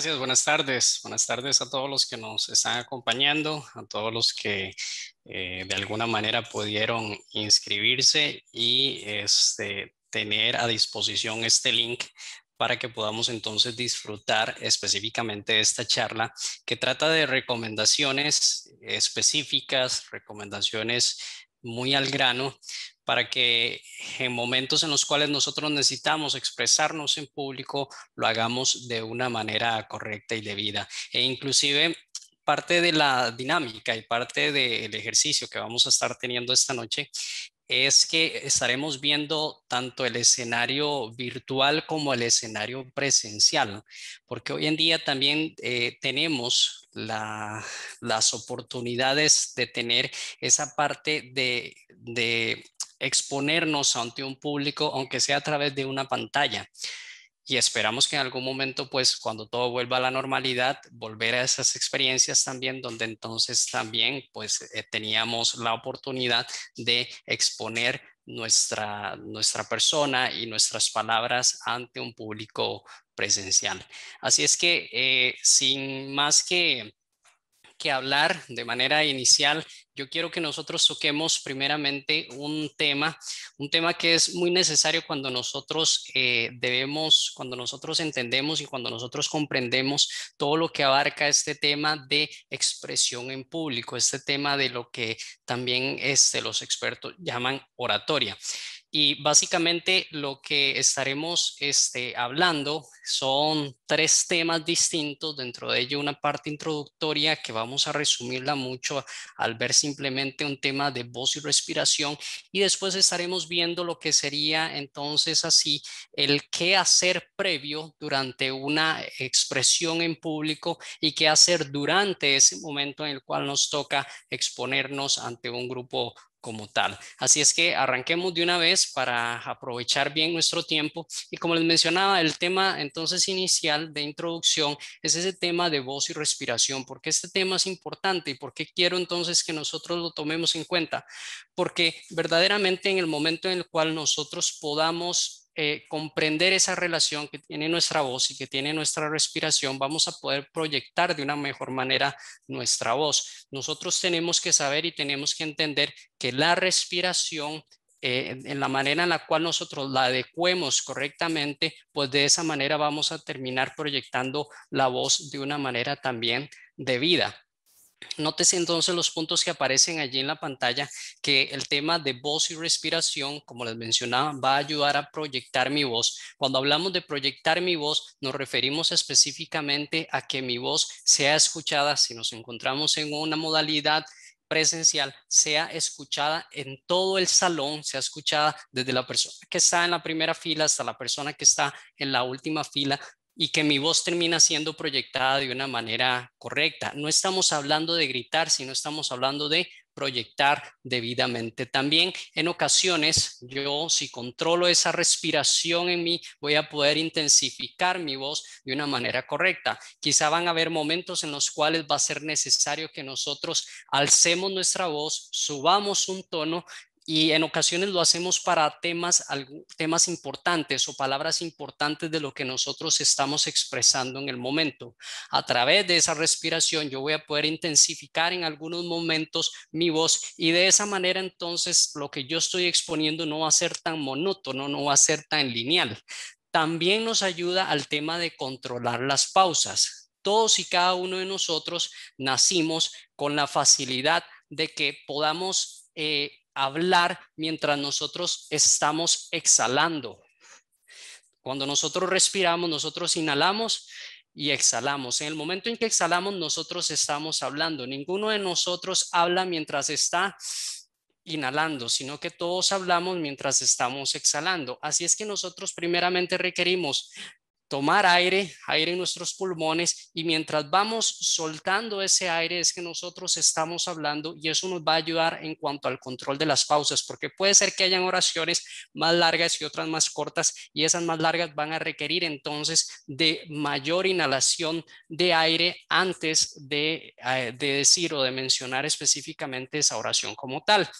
gracias. Buenas tardes. Buenas tardes a todos los que nos están acompañando, a todos los que eh, de alguna manera pudieron inscribirse y este, tener a disposición este link para que podamos entonces disfrutar específicamente de esta charla que trata de recomendaciones específicas, recomendaciones muy al grano para que en momentos en los cuales nosotros necesitamos expresarnos en público, lo hagamos de una manera correcta y debida. E inclusive parte de la dinámica y parte del ejercicio que vamos a estar teniendo esta noche es que estaremos viendo tanto el escenario virtual como el escenario presencial, porque hoy en día también eh, tenemos las oportunidades de tener esa parte de, exponernos ante un público, aunque sea a través de una pantalla y esperamos que en algún momento, pues cuando todo vuelva a la normalidad, volver a esas experiencias también, donde entonces también, pues eh, teníamos la oportunidad de exponer nuestra, nuestra persona y nuestras palabras ante un público presencial. Así es que, eh, sin más que que hablar de manera inicial, yo quiero que nosotros toquemos primeramente un tema, un tema que es muy necesario cuando nosotros eh, debemos, cuando nosotros entendemos y cuando nosotros comprendemos todo lo que abarca este tema de expresión en público, este tema de lo que también este, los expertos llaman oratoria. Y básicamente lo que estaremos este, hablando son tres temas distintos, dentro de ello una parte introductoria que vamos a resumirla mucho al ver simplemente un tema de voz y respiración y después estaremos viendo lo que sería entonces así el qué hacer previo durante una expresión en público y qué hacer durante ese momento en el cual nos toca exponernos ante un grupo como tal. Así es que arranquemos de una vez para aprovechar bien nuestro tiempo. Y como les mencionaba, el tema entonces inicial de introducción es ese tema de voz y respiración. ¿Por qué este tema es importante y por qué quiero entonces que nosotros lo tomemos en cuenta? Porque verdaderamente en el momento en el cual nosotros podamos eh, comprender esa relación que tiene nuestra voz y que tiene nuestra respiración, vamos a poder proyectar de una mejor manera nuestra voz. Nosotros tenemos que saber y tenemos que entender que la respiración eh, en la manera en la cual nosotros la adecuemos correctamente, pues de esa manera vamos a terminar proyectando la voz de una manera también debida. Nótese entonces los puntos que aparecen allí en la pantalla, que el tema de voz y respiración, como les mencionaba, va a ayudar a proyectar mi voz. Cuando hablamos de proyectar mi voz, nos referimos específicamente a que mi voz sea escuchada si nos encontramos en una modalidad presencial sea escuchada en todo el salón, sea escuchada desde la persona que está en la primera fila hasta la persona que está en la última fila, y que mi voz termina siendo proyectada de una manera correcta. No estamos hablando de gritar, sino estamos hablando de proyectar debidamente. También en ocasiones yo si controlo esa respiración en mí, voy a poder intensificar mi voz de una manera correcta. Quizá van a haber momentos en los cuales va a ser necesario que nosotros alcemos nuestra voz, subamos un tono y en ocasiones lo hacemos para temas, temas importantes o palabras importantes de lo que nosotros estamos expresando en el momento. A través de esa respiración yo voy a poder intensificar en algunos momentos mi voz y de esa manera entonces lo que yo estoy exponiendo no va a ser tan monótono, no va a ser tan lineal. También nos ayuda al tema de controlar las pausas. Todos y cada uno de nosotros nacimos con la facilidad de que podamos eh, hablar mientras nosotros estamos exhalando. Cuando nosotros respiramos, nosotros inhalamos y exhalamos. En el momento en que exhalamos, nosotros estamos hablando. Ninguno de nosotros habla mientras está inhalando, sino que todos hablamos mientras estamos exhalando. Así es que nosotros primeramente requerimos tomar aire, aire en nuestros pulmones y mientras vamos soltando ese aire es que nosotros estamos hablando y eso nos va a ayudar en cuanto al control de las pausas, porque puede ser que hayan oraciones más largas y otras más cortas y esas más largas van a requerir entonces de mayor inhalación de aire antes de, eh, decir o de mencionar específicamente esa oración como tal.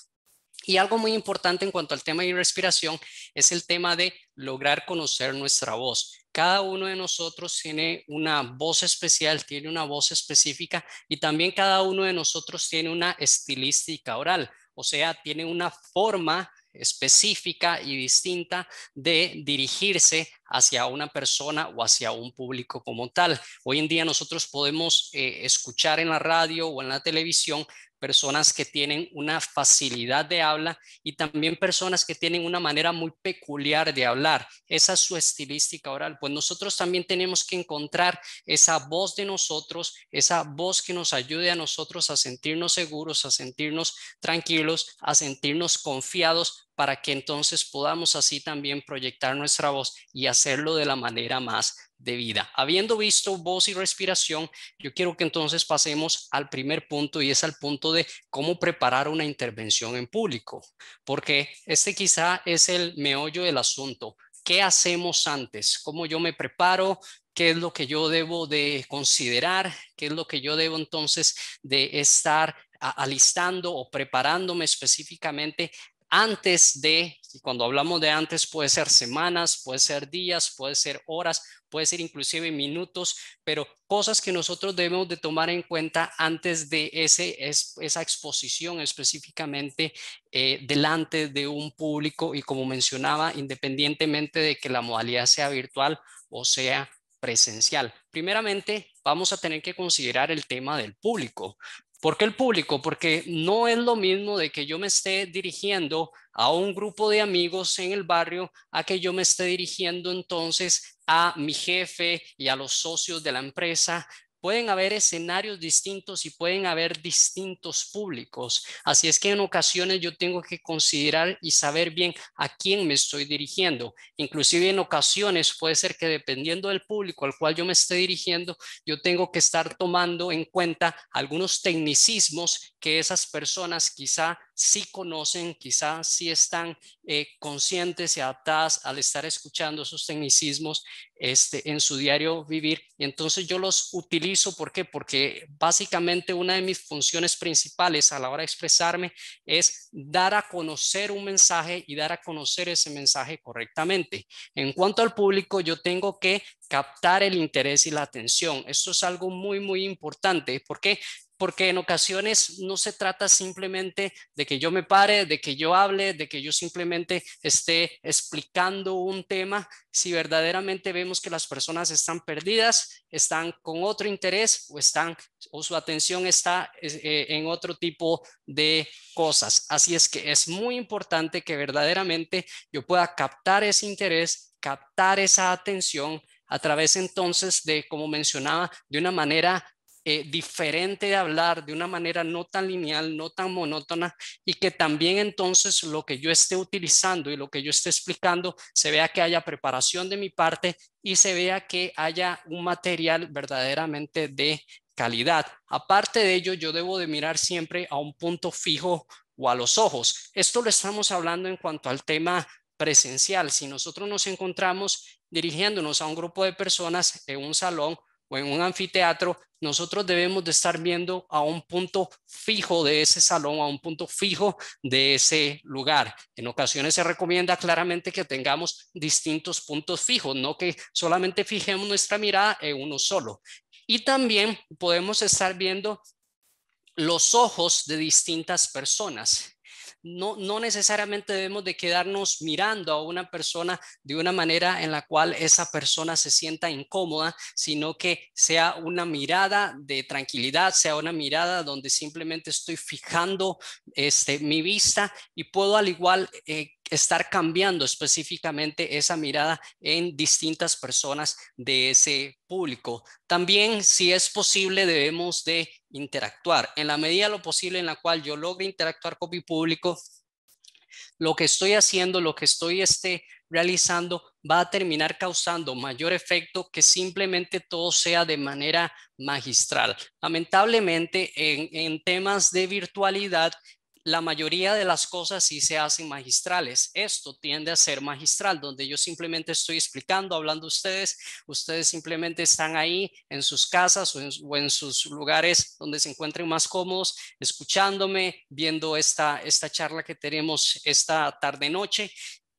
Y algo muy importante en cuanto al tema de respiración es el tema de lograr conocer nuestra voz cada uno de nosotros tiene una voz especial, tiene una voz específica y también cada uno de nosotros tiene una estilística oral, o sea, tiene una forma específica y distinta de dirigirse hacia una persona o hacia un público como tal. Hoy en día nosotros podemos eh, escuchar en la radio o en la televisión personas que tienen una facilidad de habla y también personas que tienen una manera muy peculiar de hablar. Esa es su estilística oral. Pues nosotros también tenemos que encontrar esa voz de nosotros, esa voz que nos ayude a nosotros a sentirnos seguros, a sentirnos tranquilos, a sentirnos confiados, para que entonces podamos así también proyectar nuestra voz y hacerlo de la manera más debida. Habiendo visto voz y respiración, yo quiero que entonces pasemos al primer punto y es al punto de cómo preparar una intervención en público, porque este quizá es el meollo del asunto. ¿Qué hacemos antes? ¿Cómo yo me preparo? qué es lo que yo debo de considerar, qué es lo que yo debo entonces de estar alistando o preparándome específicamente antes de, y cuando hablamos de antes puede ser semanas, puede ser días, puede ser horas, puede ser inclusive minutos, pero cosas que nosotros debemos de tomar en cuenta antes de ese, esa exposición específicamente eh, delante de un público y como mencionaba, independientemente de que la modalidad sea virtual o sea presencial. Primeramente, vamos a tener que considerar el tema del público. ¿Por qué el público? Porque no es lo mismo de que yo me esté dirigiendo a un grupo de amigos en el barrio a que yo me esté dirigiendo entonces a mi jefe y a los socios de la empresa, pueden haber escenarios distintos y pueden haber distintos públicos. Así es que en ocasiones yo tengo que considerar y saber bien a quién me estoy dirigiendo. Inclusive en ocasiones puede ser que dependiendo del público al cual yo me esté dirigiendo, yo tengo que estar tomando en cuenta algunos tecnicismos que esas personas quizá sí conocen, quizás si están eh, conscientes y adaptadas al estar escuchando esos tecnicismos este, en su diario vivir. entonces yo los utilizo, ¿por qué? Porque básicamente una de mis funciones principales a la hora de expresarme es dar a conocer un mensaje y dar a conocer ese mensaje correctamente. En cuanto al público, yo tengo que captar el interés y la atención. Esto es algo muy, muy importante. ¿Por qué? porque en ocasiones no se trata simplemente de que yo me pare, de que yo hable, de que yo simplemente esté explicando un tema. Si verdaderamente vemos que las personas están perdidas, están con otro interés o están o su atención está eh, en otro tipo de cosas. Así es que es muy importante que verdaderamente yo pueda captar ese interés, captar esa atención a través entonces de, como mencionaba, de una manera eh, diferente de hablar, de una manera no tan lineal, no tan monótona, y que también entonces lo que yo esté utilizando y lo que yo esté explicando, se vea que haya preparación de mi parte y se vea que haya un material verdaderamente de calidad. Aparte de ello, yo debo de mirar siempre a un punto fijo o a los ojos. Esto lo estamos hablando en cuanto al tema presencial. Si nosotros nos encontramos dirigiéndonos a un grupo de personas en un salón, o en un anfiteatro, nosotros debemos de estar viendo a un punto fijo de ese salón, a un punto fijo de ese lugar. En ocasiones se recomienda claramente que tengamos distintos puntos fijos, no que solamente fijemos nuestra mirada en uno solo. Y también podemos estar viendo los ojos de distintas personas no, no necesariamente debemos de quedarnos mirando a una persona de una manera en la cual esa persona se sienta incómoda, sino que sea una mirada de tranquilidad, sea una mirada donde simplemente estoy fijando este, mi vista y puedo al igual... Eh, estar cambiando específicamente esa mirada en distintas personas de ese público. También, si es posible, debemos de interactuar. En la medida lo posible en la cual yo logre interactuar con mi público, lo que estoy haciendo, lo que estoy este, realizando, va a terminar causando mayor efecto que simplemente todo sea de manera magistral. Lamentablemente, en, en temas de virtualidad, la mayoría de las cosas sí se hacen magistrales. Esto tiende a ser magistral, donde yo simplemente estoy explicando, hablando a ustedes, ustedes simplemente están ahí en sus casas o en, sus lugares donde se encuentren más cómodos, escuchándome, viendo esta, esta charla que tenemos esta tarde-noche.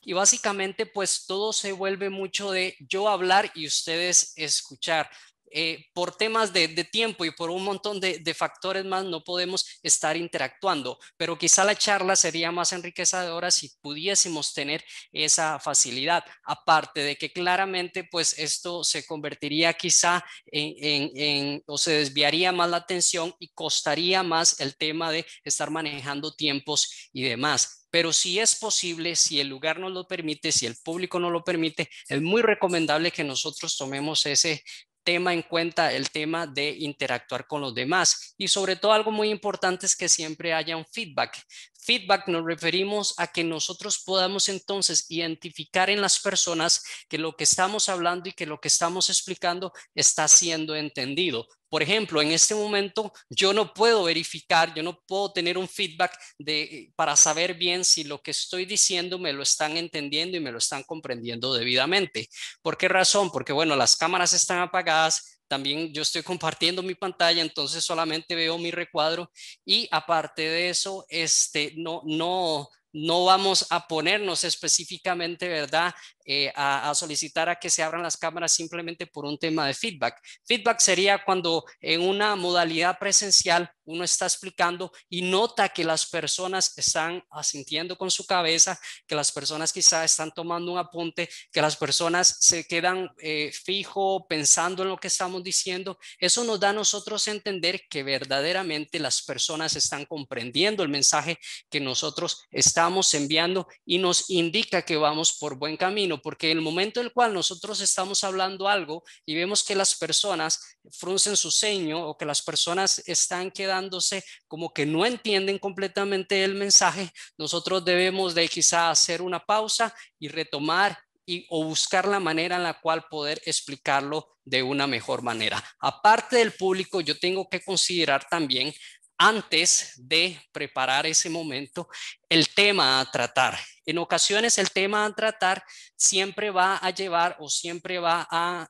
Y básicamente, pues todo se vuelve mucho de yo hablar y ustedes escuchar. Eh, por temas de, tiempo y por un montón de, factores más no podemos estar interactuando, pero quizá la charla sería más enriquecedora si pudiésemos tener esa facilidad, aparte de que claramente pues esto se convertiría quizá en, en o se desviaría más la atención y costaría más el tema de estar manejando tiempos y demás pero si es posible, si el lugar nos lo permite, si el público no lo permite, es muy recomendable que nosotros tomemos ese tema en cuenta el tema de interactuar con los demás y sobre todo algo muy importante es que siempre haya un feedback feedback nos referimos a que nosotros podamos entonces identificar en las personas que lo que estamos hablando y que lo que estamos explicando está siendo entendido. Por ejemplo, en este momento yo no puedo verificar, yo no puedo tener un feedback de, para saber bien si lo que estoy diciendo me lo están entendiendo y me lo están comprendiendo debidamente. ¿Por qué razón? Porque, bueno, las cámaras están apagadas, también yo estoy compartiendo mi pantalla, entonces solamente veo mi recuadro y aparte de eso, este, no, no, no vamos a ponernos específicamente, ¿verdad?, eh, a, solicitar a que se abran las cámaras simplemente por un tema de feedback. Feedback sería cuando en una modalidad presencial uno está explicando y nota que las personas están asintiendo con su cabeza, que las personas quizá están tomando un apunte, que las personas se quedan eh, fijo pensando en lo que estamos diciendo. Eso nos da a nosotros entender que verdaderamente las personas están comprendiendo el mensaje que nosotros estamos enviando y nos indica que vamos por buen camino, porque el momento en el cual nosotros estamos hablando algo y vemos que las personas fruncen su ceño o que las personas están quedando dándose como que no entienden completamente el mensaje, nosotros debemos de quizá hacer una pausa y retomar y, o buscar la manera en la cual poder explicarlo de una mejor manera. Aparte del público, yo tengo que considerar también antes de preparar ese momento, el tema a tratar. En ocasiones el tema a tratar siempre va a llevar o siempre va a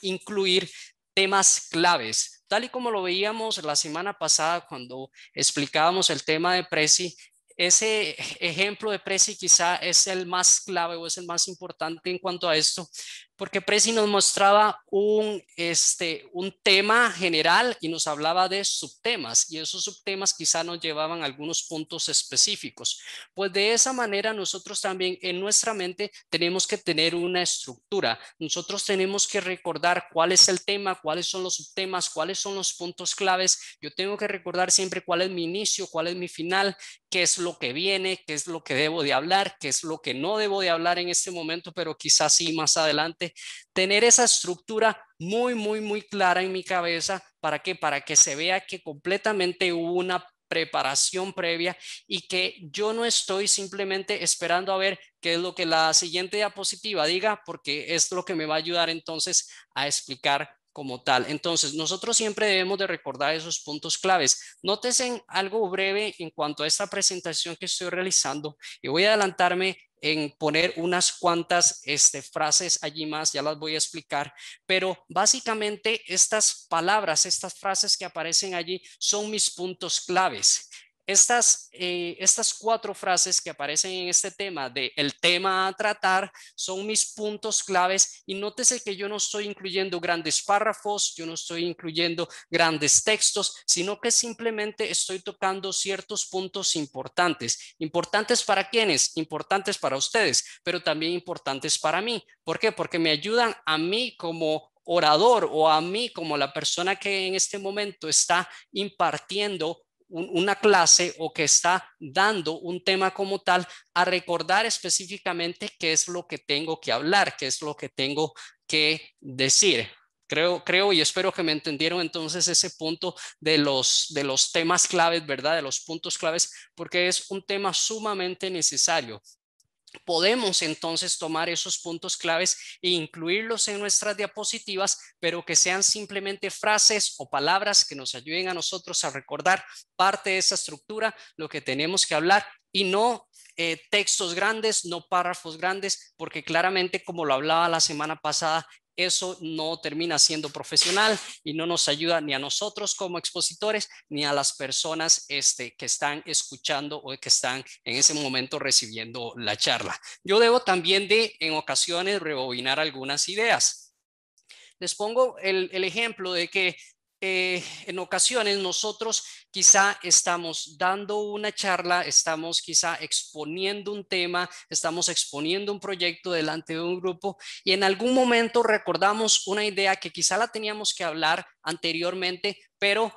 incluir temas claves Tal y como lo veíamos la semana pasada cuando explicábamos el tema de Prezi, ese ejemplo de Prezi quizá es el más clave o es el más importante en cuanto a esto, porque Prezi nos mostraba un, este, un tema general y nos hablaba de subtemas y esos subtemas quizá nos llevaban a algunos puntos específicos. Pues de esa manera nosotros también en nuestra mente tenemos que tener una estructura. Nosotros tenemos que recordar cuál es el tema, cuáles son los subtemas, cuáles son los puntos claves. Yo tengo que recordar siempre cuál es mi inicio, cuál es mi final, qué es lo que viene, qué es lo que debo de hablar, qué es lo que no debo de hablar en este momento, pero quizás sí más adelante tener esa estructura muy, muy, muy clara en mi cabeza. ¿Para qué? Para que se vea que completamente hubo una preparación previa y que yo no estoy simplemente esperando a ver qué es lo que la siguiente diapositiva diga, porque es lo que me va a ayudar entonces a explicar como tal. Entonces, nosotros siempre debemos de recordar esos puntos claves. Nótese algo breve en cuanto a esta presentación que estoy realizando y voy a adelantarme en poner unas cuantas este, frases allí más, ya las voy a explicar, pero básicamente estas palabras, estas frases que aparecen allí son mis puntos claves. Estas, eh, estas cuatro frases que aparecen en este tema de el tema a tratar son mis puntos claves y nótese que yo no estoy incluyendo grandes párrafos, yo no estoy incluyendo grandes textos, sino que simplemente estoy tocando ciertos puntos importantes. ¿Importantes para quiénes? Importantes para ustedes, pero también importantes para mí. ¿Por qué? Porque me ayudan a mí como orador o a mí como la persona que en este momento está impartiendo una clase o que está dando un tema como tal a recordar específicamente qué es lo que tengo que hablar, qué es lo que tengo que decir. Creo, creo, y espero que me entendieron entonces ese punto de los, de los temas claves, ¿verdad? De los puntos claves, porque es un tema sumamente necesario podemos entonces tomar esos puntos claves e incluirlos en nuestras diapositivas, pero que sean simplemente frases o palabras que nos ayuden a nosotros a recordar parte de esa estructura, lo que tenemos que hablar y no eh, textos grandes, no párrafos grandes, porque claramente, como lo hablaba la semana pasada, eso no termina siendo profesional y no nos ayuda ni a nosotros como expositores ni a las personas este, que están escuchando o que están en ese momento recibiendo la charla. Yo debo también de, en ocasiones, rebobinar algunas ideas. Les pongo el ejemplo de que eh, en ocasiones nosotros quizá estamos dando una charla, estamos quizá exponiendo un tema, estamos exponiendo un proyecto delante de un grupo y en algún momento recordamos una idea que quizá la teníamos que hablar anteriormente, pero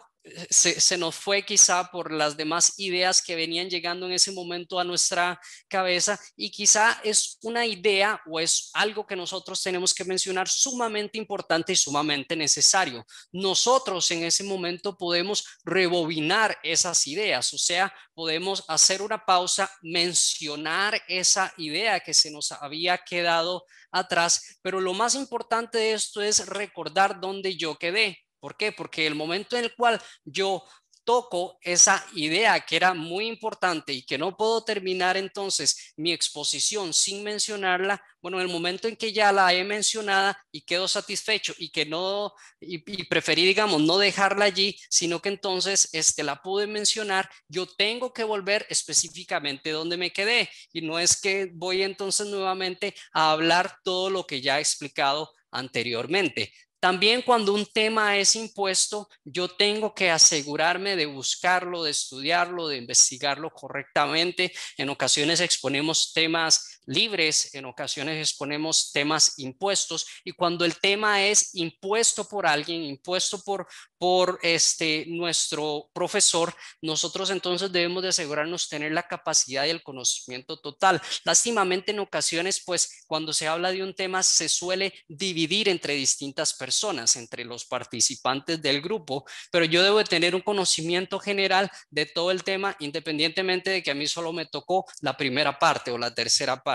se, nos fue quizá por las demás ideas que venían llegando en ese momento a nuestra cabeza y quizá es una idea o es algo que nosotros tenemos que mencionar sumamente importante y sumamente necesario. Nosotros en ese momento podemos rebobinar esas ideas, o sea, podemos hacer una pausa, mencionar esa idea que se nos había quedado atrás, pero lo más importante de esto es recordar dónde yo quedé ¿Por qué? Porque el momento en el cual yo toco esa idea que era muy importante y que no puedo terminar entonces mi exposición sin mencionarla, bueno, en el momento en que ya la he mencionada y quedo satisfecho y que no, y, preferí, digamos, no dejarla allí, sino que entonces este, la pude mencionar, yo tengo que volver específicamente donde me quedé y no es que voy entonces nuevamente a hablar todo lo que ya he explicado anteriormente, también cuando un tema es impuesto, yo tengo que asegurarme de buscarlo, de estudiarlo, de investigarlo correctamente. En ocasiones exponemos temas libres, en ocasiones exponemos temas impuestos y cuando el tema es impuesto por alguien, impuesto por, por este, nuestro profesor, nosotros entonces debemos de asegurarnos tener la capacidad y el conocimiento total. Lástimamente en ocasiones, pues cuando se habla de un tema se suele dividir entre distintas personas, entre los participantes del grupo, pero yo debo de tener un conocimiento general de todo el tema, independientemente de que a mí solo me tocó la primera parte o la tercera parte.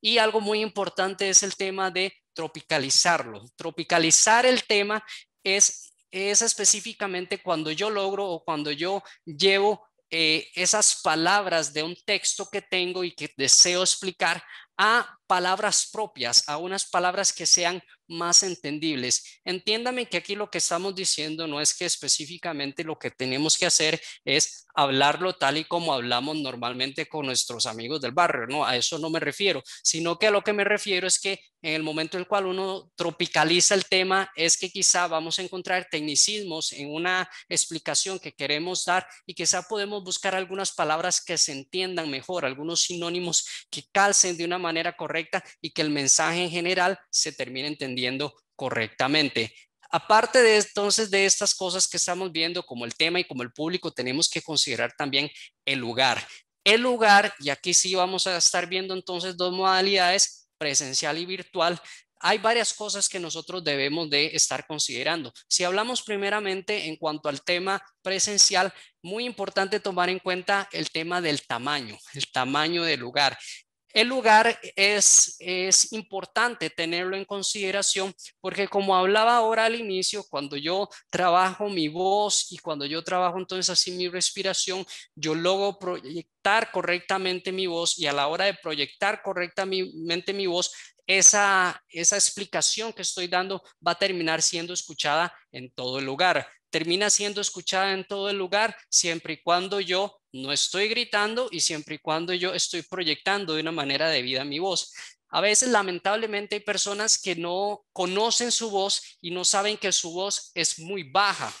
Y algo muy importante es el tema de tropicalizarlo. Tropicalizar el tema es, es específicamente cuando yo logro o cuando yo llevo eh, esas palabras de un texto que tengo y que deseo explicar a palabras propias, a unas palabras que sean más entendibles. Entiéndame que aquí lo que estamos diciendo no es que específicamente lo que tenemos que hacer es hablarlo tal y como hablamos normalmente con nuestros amigos del barrio, no, a eso no me refiero, sino que a lo que me refiero es que en el momento en el cual uno tropicaliza el tema es que quizá vamos a encontrar tecnicismos en una explicación que queremos dar y quizá podemos buscar algunas palabras que se entiendan mejor, algunos sinónimos que calcen de una manera manera correcta y que el mensaje en general se termine entendiendo correctamente. Aparte de entonces de estas cosas que estamos viendo como el tema y como el público, tenemos que considerar también el lugar. El lugar, y aquí sí vamos a estar viendo entonces dos modalidades, presencial y virtual, hay varias cosas que nosotros debemos de estar considerando. Si hablamos primeramente en cuanto al tema presencial, muy importante tomar en cuenta el tema del tamaño, el tamaño del lugar. El lugar es, es importante tenerlo en consideración porque como hablaba ahora al inicio, cuando yo trabajo mi voz y cuando yo trabajo entonces así mi respiración, yo logro proyectar correctamente mi voz y a la hora de proyectar correctamente mi voz, esa, esa explicación que estoy dando va a terminar siendo escuchada en todo el lugar. Termina siendo escuchada en todo el lugar siempre y cuando yo no estoy gritando y siempre y cuando yo estoy proyectando de una manera debida mi voz. A veces, lamentablemente, hay personas que no conocen su voz y no saben que su voz es muy baja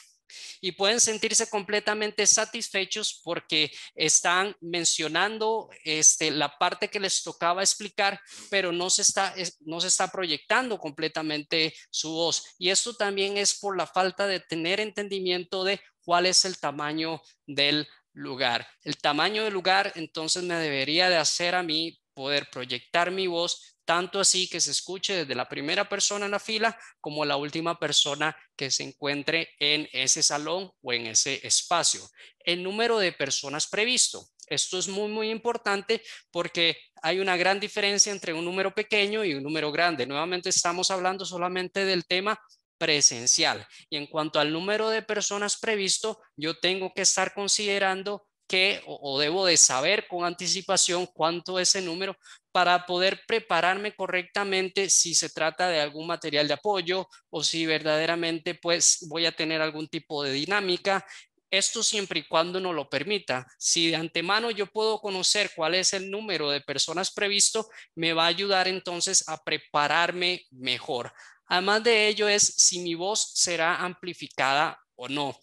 y pueden sentirse completamente satisfechos porque están mencionando este, la parte que les tocaba explicar, pero no se, está, no se está proyectando completamente su voz. Y esto también es por la falta de tener entendimiento de cuál es el tamaño del lugar. El tamaño del lugar entonces me debería de hacer a mí poder proyectar mi voz tanto así que se escuche desde la primera persona en la fila como la última persona que se encuentre en ese salón o en ese espacio. El número de personas previsto. Esto es muy, muy importante porque hay una gran diferencia entre un número pequeño y un número grande. Nuevamente estamos hablando solamente del tema presencial. Y en cuanto al número de personas previsto, yo tengo que estar considerando que o, debo de saber con anticipación cuánto es el número para poder prepararme correctamente si se trata de algún material de apoyo o si verdaderamente pues voy a tener algún tipo de dinámica. Esto siempre y cuando no lo permita. Si de antemano yo puedo conocer cuál es el número de personas previsto, me va a ayudar entonces a prepararme mejor. Además de ello es si mi voz será amplificada o no.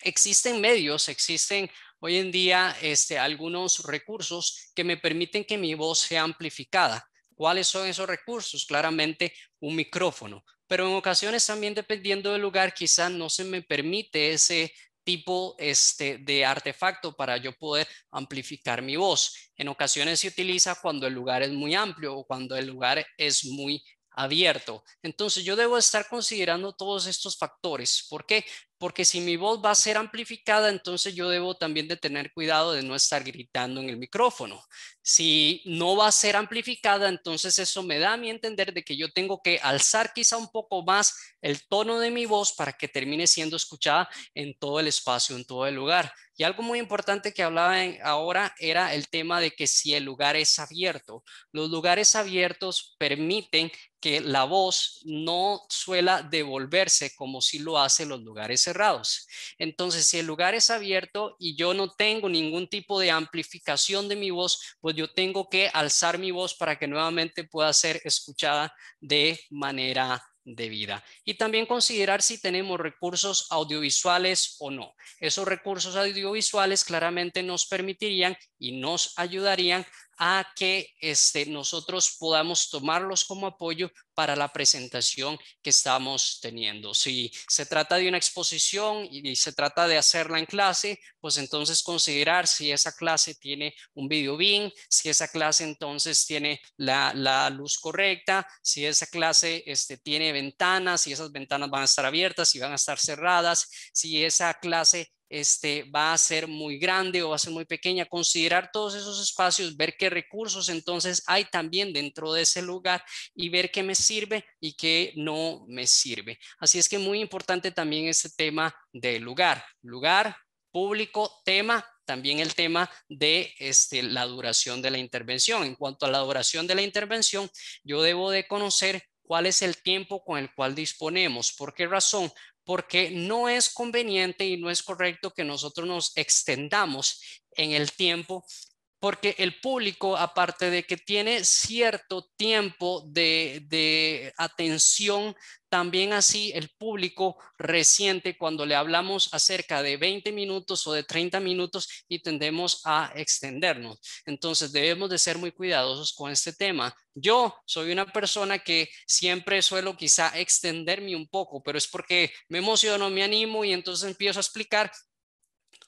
Existen medios, existen hoy en día este, algunos recursos que me permiten que mi voz sea amplificada. ¿Cuáles son esos recursos? Claramente un micrófono, pero en ocasiones también dependiendo del lugar quizás no se me permite ese tipo este, de artefacto para yo poder amplificar mi voz. En ocasiones se utiliza cuando el lugar es muy amplio o cuando el lugar es muy abierto. Entonces yo debo estar considerando todos estos factores. ¿Por qué? Porque si mi voz va a ser amplificada, entonces yo debo también de tener cuidado de no estar gritando en el micrófono. Si no va a ser amplificada, entonces eso me da a mi entender de que yo tengo que alzar quizá un poco más el tono de mi voz para que termine siendo escuchada en todo el espacio, en todo el lugar. Y algo muy importante que hablaba ahora era el tema de que si el lugar es abierto, los lugares abiertos permiten que la voz no suela devolverse como si lo hacen los lugares cerrados. Entonces, si el lugar es abierto y yo no tengo ningún tipo de amplificación de mi voz, pues yo tengo que alzar mi voz para que nuevamente pueda ser escuchada de manera de vida. Y también considerar si tenemos recursos audiovisuales o no. Esos recursos audiovisuales claramente nos permitirían y nos ayudarían a que este, nosotros podamos tomarlos como apoyo para la presentación que estamos teniendo. Si se trata de una exposición y se trata de hacerla en clase, pues entonces considerar si esa clase tiene un video si esa clase entonces tiene la, luz correcta, si esa clase este, tiene ventanas, y esas ventanas van a estar abiertas, y van a estar cerradas, si esa clase este, va a ser muy grande o va a ser muy pequeña. Considerar todos esos espacios, ver qué recursos entonces hay también dentro de ese lugar y ver qué me sirve y qué no me sirve. Así es que muy importante también este tema de lugar, lugar, público, tema también el tema de este, la duración de la intervención. En cuanto a la duración de la intervención, yo debo de conocer cuál es el tiempo con el cual disponemos. ¿Por qué razón? porque no es conveniente y no es correcto que nosotros nos extendamos en el tiempo porque el público, aparte de que tiene cierto tiempo de, atención, también así el público reciente cuando le hablamos acerca de 20 minutos o de 30 minutos y tendemos a extendernos. Entonces debemos de ser muy cuidadosos con este tema. Yo soy una persona que siempre suelo quizá extenderme un poco, pero es porque me emociono, me animo y entonces empiezo a explicar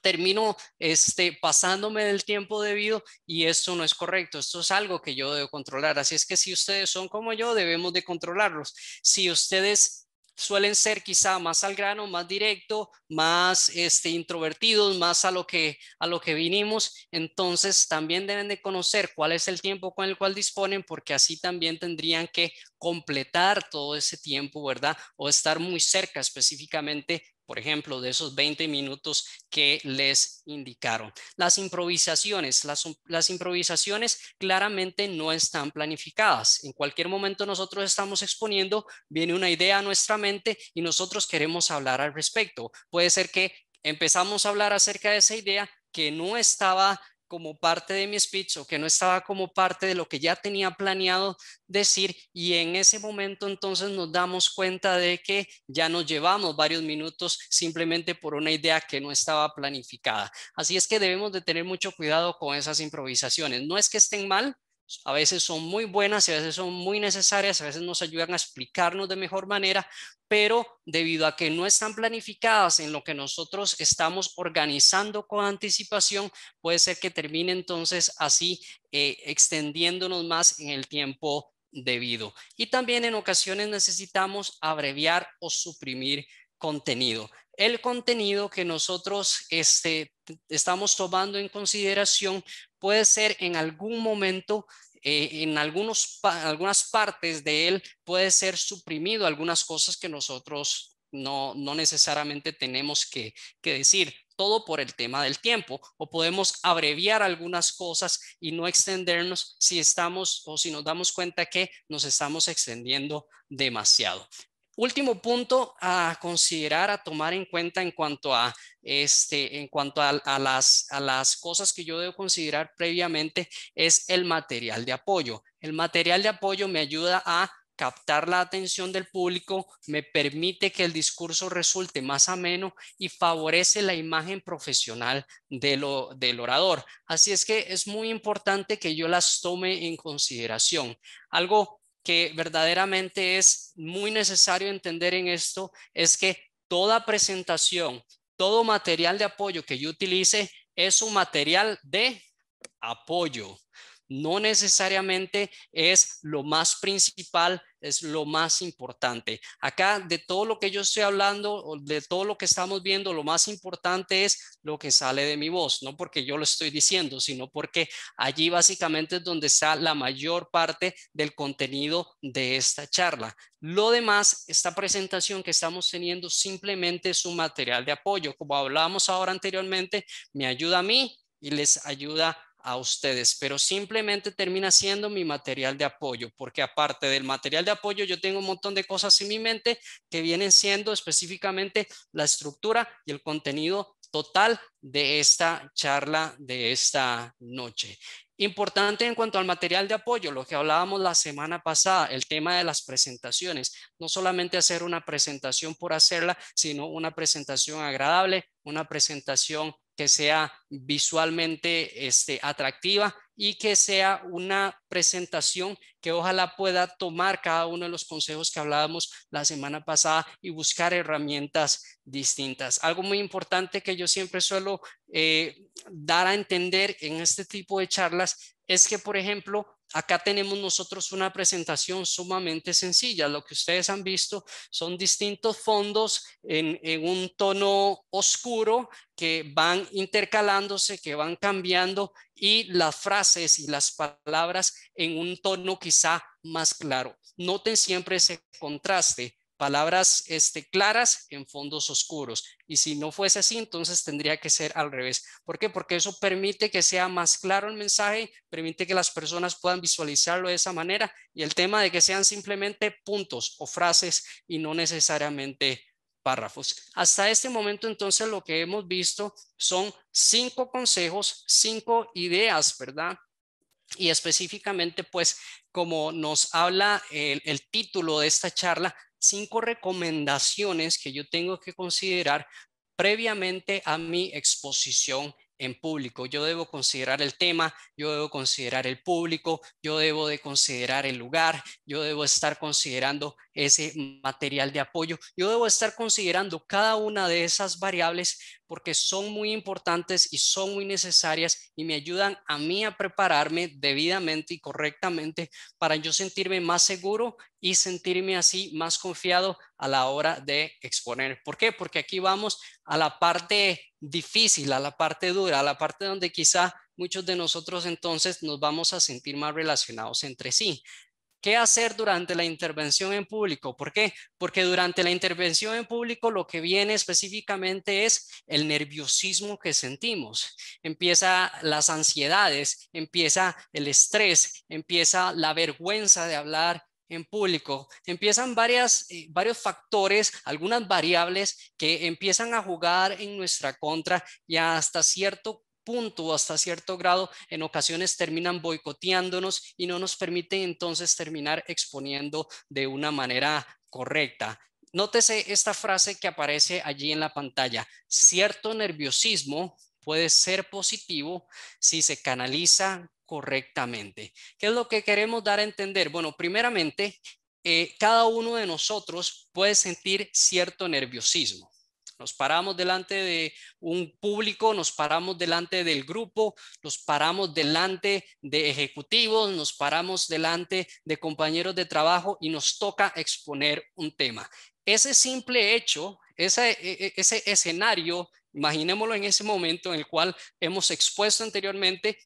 termino este, pasándome del tiempo debido y esto no es correcto, esto es algo que yo debo controlar. Así es que si ustedes son como yo, debemos de controlarlos. Si ustedes suelen ser quizá más al grano, más directo, más este, introvertidos, más a lo, que, a lo que vinimos, entonces también deben de conocer cuál es el tiempo con el cual disponen, porque así también tendrían que completar todo ese tiempo, ¿verdad? O estar muy cerca específicamente por ejemplo, de esos 20 minutos que les indicaron. Las improvisaciones, las, improvisaciones claramente no están planificadas. En cualquier momento nosotros estamos exponiendo, viene una idea a nuestra mente y nosotros queremos hablar al respecto. Puede ser que empezamos a hablar acerca de esa idea que no estaba como parte de mi speech o que no estaba como parte de lo que ya tenía planeado decir y en ese momento entonces nos damos cuenta de que ya nos llevamos varios minutos simplemente por una idea que no estaba planificada. Así es que debemos de tener mucho cuidado con esas improvisaciones. No es que estén mal, a veces son muy buenas y a veces son muy necesarias, a veces nos ayudan a explicarnos de mejor manera, pero debido a que no están planificadas en lo que nosotros estamos organizando con anticipación, puede ser que termine entonces así eh, extendiéndonos más en el tiempo debido. Y también en ocasiones necesitamos abreviar o suprimir contenido el contenido que nosotros este, estamos tomando en consideración puede ser en algún momento, eh, en algunos, algunas partes de él, puede ser suprimido algunas cosas que nosotros no, necesariamente tenemos que decir todo por el tema del tiempo o podemos abreviar algunas cosas y no extendernos si estamos o si nos damos cuenta que nos estamos extendiendo demasiado. Último punto a considerar, a tomar en cuenta en cuanto a, este, en cuanto a, las, a las cosas que yo debo considerar previamente es el material de apoyo. El material de apoyo me ayuda a captar la atención del público, me permite que el discurso resulte más ameno y favorece la imagen profesional de lo, del orador. Así es que es muy importante que yo las tome en consideración. Algo que verdaderamente es muy necesario entender en esto es que toda presentación, todo material de apoyo que yo utilice es un material de apoyo. No necesariamente es lo más principal es lo más importante. Acá de todo lo que yo estoy hablando, de todo lo que estamos viendo, lo más importante es lo que sale de mi voz, no porque yo lo estoy diciendo, sino porque allí básicamente es donde está la mayor parte del contenido de esta charla. Lo demás, esta presentación que estamos teniendo simplemente es un material de apoyo. Como hablábamos ahora anteriormente, me ayuda a mí y les ayuda a a ustedes, pero simplemente termina siendo mi material de apoyo, porque aparte del material de apoyo yo tengo un montón de cosas en mi mente que vienen siendo específicamente la estructura y el contenido total de esta charla de esta noche. Importante en cuanto al material de apoyo, lo que hablábamos la semana pasada, el tema de las presentaciones. No solamente hacer una presentación por hacerla, sino una presentación agradable, una presentación que sea visualmente este, atractiva y que sea una presentación que ojalá pueda tomar cada uno de los consejos que hablábamos la semana pasada y buscar herramientas distintas. Algo muy importante que yo siempre suelo eh, dar a entender en este tipo de charlas es que, por ejemplo, Acá tenemos nosotros una presentación sumamente sencilla. Lo que ustedes han visto son distintos fondos en, un tono oscuro que van intercalándose, que van cambiando y las frases y las palabras en un tono quizá más claro. Noten siempre ese contraste palabras este, claras en fondos oscuros. Y si no fuese así, entonces tendría que ser al revés. ¿Por qué? Porque eso permite que sea más claro el mensaje, permite que las personas puedan visualizarlo de esa manera y el tema de que sean simplemente puntos o frases y no necesariamente párrafos. Hasta este momento, entonces, lo que hemos visto son cinco consejos, cinco ideas, ¿verdad? Y específicamente, pues, como nos habla el título de esta charla, cinco recomendaciones que yo tengo que considerar previamente a mi exposición en público. Yo debo considerar el tema, yo debo considerar el público, yo debo de considerar el lugar, yo debo estar considerando ese material de apoyo. Yo debo estar considerando cada una de esas variables porque son muy importantes y son muy necesarias y me ayudan a mí a prepararme debidamente y correctamente para yo sentirme más seguro y sentirme así más confiado a la hora de exponer. ¿Por qué? Porque aquí vamos a la parte difícil, a la parte dura, a la parte donde quizá muchos de nosotros entonces nos vamos a sentir más relacionados entre sí. ¿Qué hacer durante la intervención en público? ¿Por qué? Porque durante la intervención en público lo que viene específicamente es el nerviosismo que sentimos. Empieza las ansiedades, empieza el estrés, empieza la vergüenza de hablar en público, empiezan varias, eh, varios factores, algunas variables que empiezan a jugar en nuestra contra y hasta cierto punto o hasta cierto grado en ocasiones terminan boicoteándonos y no nos permiten entonces terminar exponiendo de una manera correcta. Nótese esta frase que aparece allí en la pantalla. Cierto nerviosismo puede ser positivo si se canaliza correctamente. ¿Qué es lo que queremos dar a entender? Bueno, primeramente, eh, cada uno de nosotros puede sentir cierto nerviosismo. Nos paramos delante de un público, nos paramos delante del grupo, nos paramos delante de ejecutivos, nos paramos delante de compañeros de trabajo y nos toca exponer un tema. Ese simple hecho, ese, e, e, ese escenario, imaginémoslo en ese momento en el cual hemos expuesto anteriormente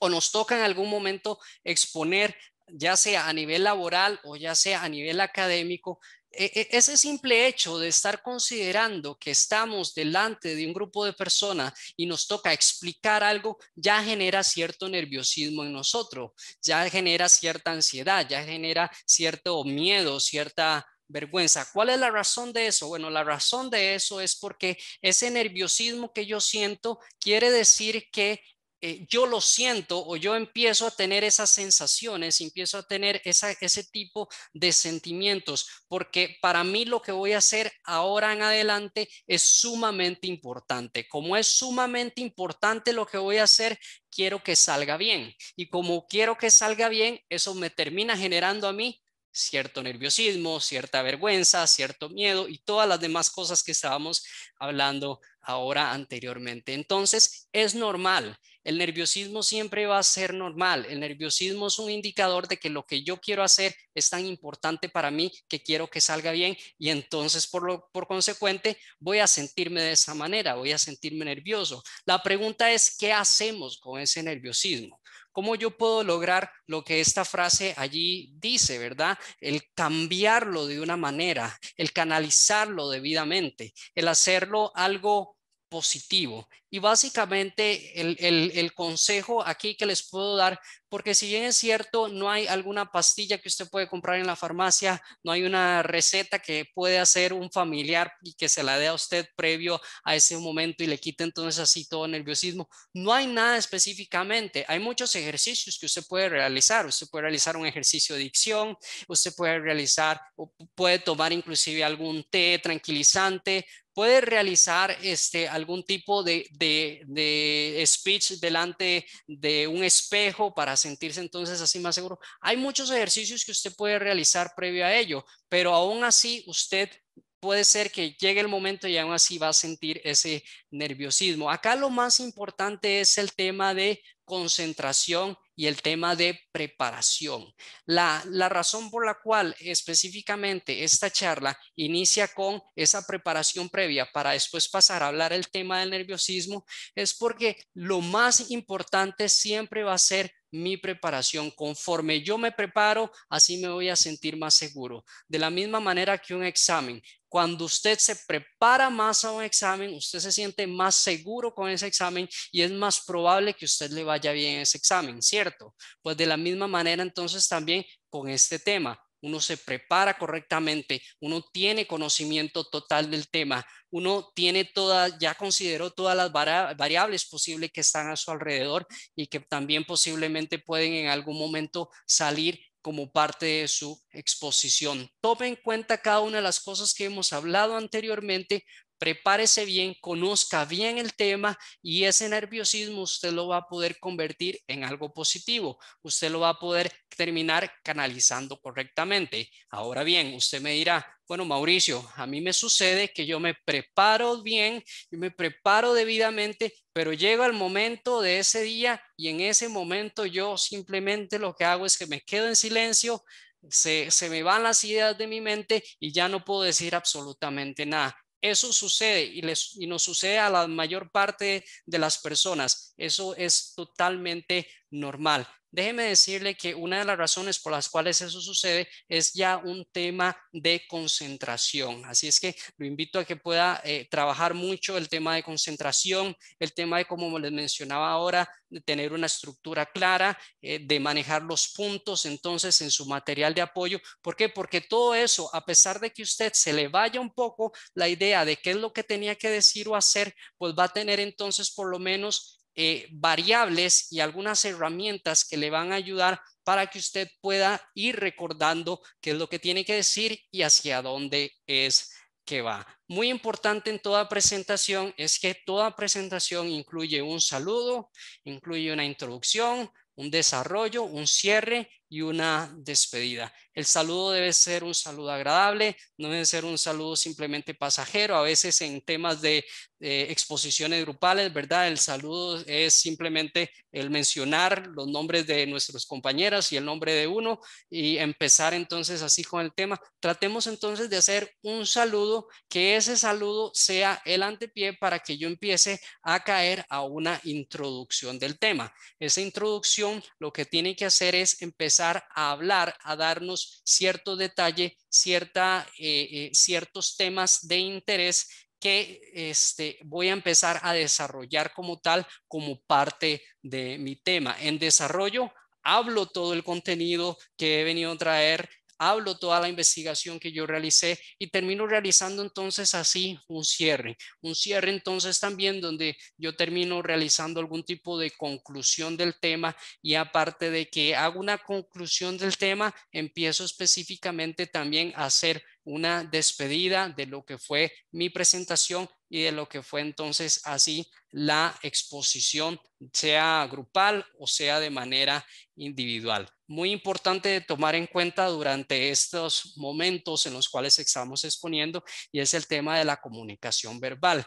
o nos toca en algún momento exponer ya sea a nivel laboral o ya sea a nivel académico, e, e, ese simple hecho de estar considerando que estamos delante de un grupo de personas y nos toca explicar algo, ya genera cierto nerviosismo en nosotros, ya genera cierta ansiedad, ya genera cierto miedo, cierta vergüenza. ¿Cuál es la razón de eso? Bueno, la razón de eso es porque ese nerviosismo que yo siento quiere decir que eh, yo lo siento o yo empiezo a tener esas sensaciones, empiezo a tener ese tipo de sentimientos, porque para mí lo que voy a hacer ahora en adelante es sumamente importante. Como es sumamente importante lo que voy a hacer, quiero que salga bien. Y como quiero que salga bien, eso me termina generando a mí cierto nerviosismo, cierta vergüenza, cierto miedo y todas las demás cosas que estábamos hablando ahora anteriormente. Entonces, es normal el nerviosismo siempre va a ser normal. El nerviosismo es un indicador de que lo que yo quiero hacer es tan importante para mí que quiero que salga bien y entonces por, lo, por consecuente voy a sentirme de esa manera, voy a sentirme nervioso. La pregunta es, ¿qué hacemos con ese nerviosismo? ¿Cómo yo puedo lograr lo que esta frase allí dice, verdad? El cambiarlo de una manera, el canalizarlo debidamente, el hacerlo algo positivo. Y básicamente el, consejo aquí que les puedo dar, porque si bien es cierto, no hay alguna pastilla que usted puede comprar en la farmacia, no hay una receta que puede hacer un familiar y que se la dé a usted previo a ese momento y le quite entonces así todo nerviosismo. No hay nada específicamente. Hay muchos ejercicios que usted puede realizar. Usted puede realizar un ejercicio de dicción, usted puede realizar o puede tomar inclusive algún té tranquilizante, puede realizar este, algún tipo de, de, speech delante de un espejo para sentirse entonces así más seguro. Hay muchos ejercicios que usted puede realizar previo a ello, pero aún así usted puede ser que llegue el momento y aún así va a sentir ese nerviosismo. Acá lo más importante es el tema de concentración y el tema de preparación. La, razón por la cual específicamente esta charla inicia con esa preparación previa para después pasar a hablar el tema del nerviosismo es porque lo más importante siempre va a ser mi preparación. Conforme yo me preparo, así me voy a sentir más seguro. De la misma manera que un examen. Cuando usted se prepara más a un examen, usted se siente más seguro con ese examen y es más probable que usted le vaya bien ese examen, ¿cierto? Pues de la misma manera entonces también con este tema uno se prepara correctamente, uno tiene conocimiento total del tema, uno tiene todas, ya consideró todas las variables posibles que están a su alrededor y que también posiblemente pueden en algún momento salir como parte de su exposición. Tome en cuenta cada una de las cosas que hemos hablado anteriormente prepárese bien, conozca bien el tema y ese nerviosismo usted lo va a poder convertir en algo positivo. Usted lo va a poder terminar canalizando correctamente. Ahora bien, usted me dirá, bueno, Mauricio, a mí me sucede que yo me preparo bien, yo me preparo debidamente, pero llega el momento de ese día y en ese momento yo simplemente lo que hago es que me quedo en silencio, se, se, me van las ideas de mi mente y ya no puedo decir absolutamente nada. Eso sucede y, les, y nos sucede a la mayor parte de las personas. Eso es totalmente normal. Déjeme decirle que una de las razones por las cuales eso sucede es ya un tema de concentración. Así es que lo invito a que pueda eh, trabajar mucho el tema de concentración, el tema de, como les mencionaba ahora, de tener una estructura clara, eh, de manejar los puntos entonces en su material de apoyo. ¿Por qué? Porque todo eso, a pesar de que usted se le vaya un poco la idea de qué es lo que tenía que decir o hacer, pues va a tener entonces por lo menos eh, variables y algunas herramientas que le van a ayudar para que usted pueda ir recordando qué es lo que tiene que decir y hacia dónde es que va. Muy importante en toda presentación es que toda presentación incluye un saludo, incluye una introducción, un desarrollo, un cierre y una despedida. El saludo debe ser un saludo agradable, no debe ser un saludo simplemente pasajero. A veces en temas de, de exposiciones grupales, ¿verdad? El saludo es simplemente el mencionar los nombres de nuestros compañeras y el nombre de uno y empezar entonces así con el tema. Tratemos entonces de hacer un saludo, que ese saludo sea el antepié para que yo empiece a caer a una introducción del tema. Esa introducción lo que tiene que hacer es empezar a hablar, a darnos cierto detalle, cierta, eh, eh, ciertos temas de interés que este, voy a empezar a desarrollar como tal, como parte de mi tema. En desarrollo hablo todo el contenido que he venido a traer hablo toda la investigación que yo realicé y termino realizando entonces así un cierre. Un cierre entonces también donde yo termino realizando algún tipo de conclusión del tema y aparte de que hago una conclusión del tema, empiezo específicamente también a hacer una despedida de lo que fue mi presentación y de lo que fue entonces así la exposición, sea grupal o sea de manera individual. Muy importante de tomar en cuenta durante estos momentos en los cuales estamos exponiendo y es el tema de la comunicación verbal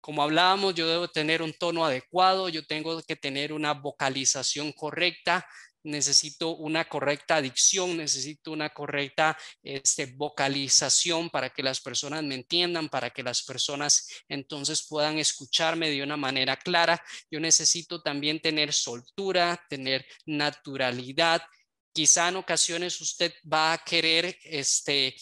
como hablábamos, yo debo tener un tono adecuado, yo tengo que tener una vocalización correcta, necesito una correcta adicción, necesito una correcta este, vocalización para que las personas me entiendan, para que las personas entonces puedan escucharme de una manera clara. Yo necesito también tener soltura, tener naturalidad. Quizá en ocasiones usted va a querer este,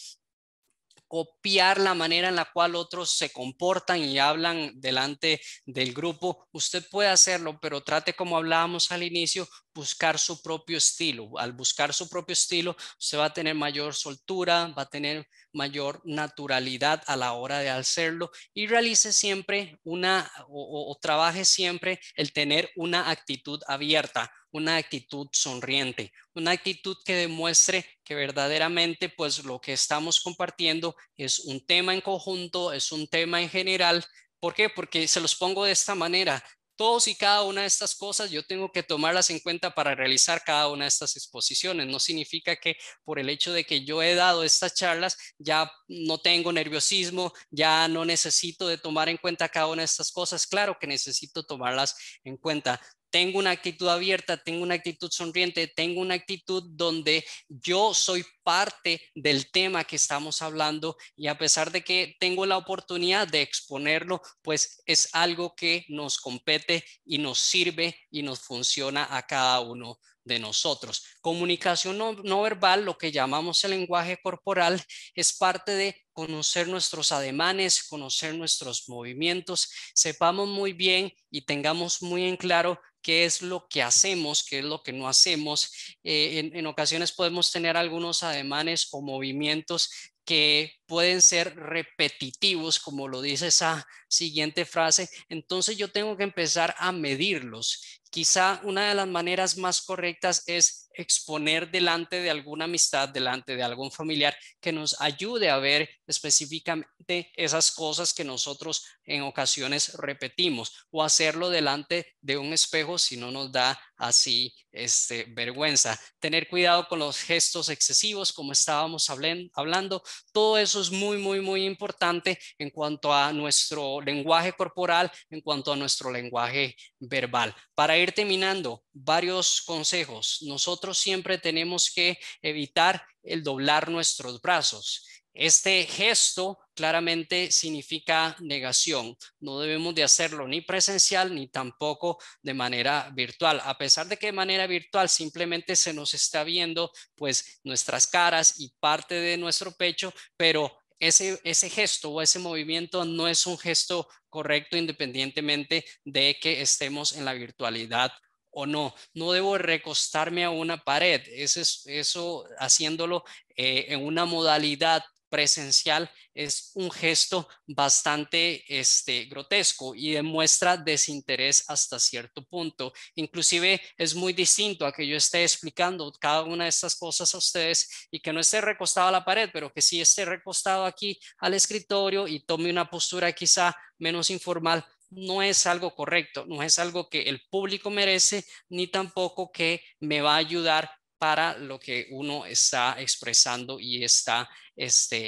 copiar la manera en la cual otros se comportan y hablan delante del grupo. Usted puede hacerlo, pero trate como hablábamos al inicio, buscar su propio estilo. Al buscar su propio estilo, usted va a tener mayor soltura, va a tener mayor naturalidad a la hora de hacerlo y realice siempre una o, o trabaje siempre el tener una actitud abierta una actitud sonriente, una actitud que demuestre que verdaderamente pues lo que estamos compartiendo es un tema en conjunto, es un tema en general. ¿Por qué? Porque se los pongo de esta manera. Todos y cada una de estas cosas yo tengo que tomarlas en cuenta para realizar cada una de estas exposiciones. No significa que por el hecho de que yo he dado estas charlas ya no tengo nerviosismo, ya no necesito de tomar en cuenta cada una de estas cosas. Claro que necesito tomarlas en cuenta, tengo una actitud abierta, tengo una actitud sonriente, tengo una actitud donde yo soy parte del tema que estamos hablando y a pesar de que tengo la oportunidad de exponerlo, pues es algo que nos compete y nos sirve y nos funciona a cada uno de nosotros. Comunicación no, verbal, lo que llamamos el lenguaje corporal, es parte de conocer nuestros ademanes, conocer nuestros movimientos, sepamos muy bien y tengamos muy en claro qué es lo que hacemos, qué es lo que no hacemos. Eh, en ocasiones podemos tener algunos ademanes o movimientos que pueden ser repetitivos, como lo dice esa siguiente frase, entonces yo tengo que empezar a medirlos. Quizá una de las maneras más correctas es exponer delante de alguna amistad, delante de algún familiar que nos ayude a ver específicamente esas cosas que nosotros en ocasiones repetimos o hacerlo delante de un espejo si no nos da así este, vergüenza. Tener cuidado con los gestos excesivos, como estábamos hablando, todo eso es muy, muy, muy importante en cuanto a nuestro lenguaje corporal, en cuanto a nuestro lenguaje verbal. Para ir terminando, varios consejos. Nosotros siempre tenemos que evitar el doblar nuestros brazos. Este gesto claramente significa negación. No debemos de hacerlo ni presencial ni tampoco de manera virtual. A pesar de que de manera virtual simplemente se nos está viendo pues nuestras caras y parte de nuestro pecho, pero ese, gesto o ese movimiento no es un gesto correcto independientemente de que estemos en la virtualidad o no. No debo recostarme a una pared. Eso, eso haciéndolo eh, en una modalidad presencial es un gesto bastante este, grotesco y demuestra desinterés hasta cierto punto. Inclusive es muy distinto a que yo esté explicando cada una de estas cosas a ustedes y que no esté recostado a la pared, pero que sí esté recostado aquí al escritorio y tome una postura quizá menos informal. No es algo correcto, no es algo que el público merece, ni tampoco que me va a ayudar para lo que uno está expresando y está este,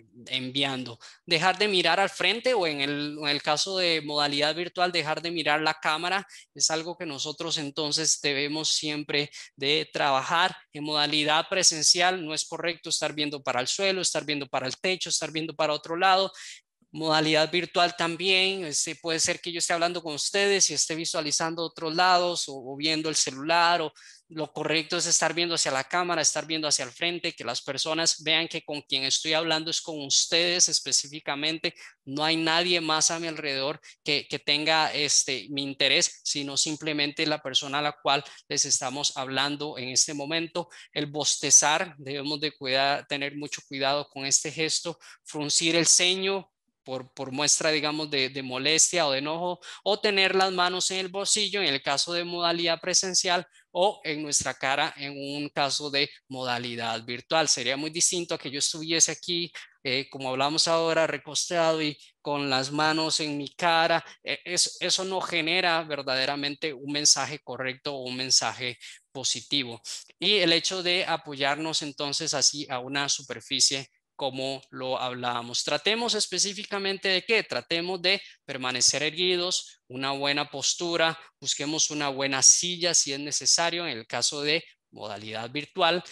eh, enviando. Dejar de mirar al frente o en el, en el, caso de modalidad virtual, dejar de mirar la cámara es algo que nosotros entonces debemos siempre de trabajar. En modalidad presencial no es correcto estar viendo para el suelo, estar viendo para el techo, estar viendo para otro lado modalidad virtual también. Este, puede ser que yo esté hablando con ustedes y esté visualizando otros lados o, viendo el celular o lo correcto es estar viendo hacia la cámara, estar viendo hacia el frente, que las personas vean que con quien estoy hablando es con ustedes específicamente. No hay nadie más a mi alrededor que, tenga este, mi interés, sino simplemente la persona a la cual les estamos hablando en este momento. El bostezar, debemos de cuidar, tener mucho cuidado con este gesto, fruncir el ceño, por, muestra, digamos, de, molestia o de enojo, o tener las manos en el bolsillo en el caso de modalidad presencial o en nuestra cara en un caso de modalidad virtual. Sería muy distinto a que yo estuviese aquí, eh, como hablamos ahora, recostado y con las manos en mi cara. E, eso no genera verdaderamente un mensaje correcto o un mensaje positivo. Y el hecho de apoyarnos entonces así a una superficie como lo hablábamos. Tratemos específicamente de qué? Tratemos de permanecer erguidos, una buena postura, busquemos una buena silla si es necesario en el caso de modalidad virtual.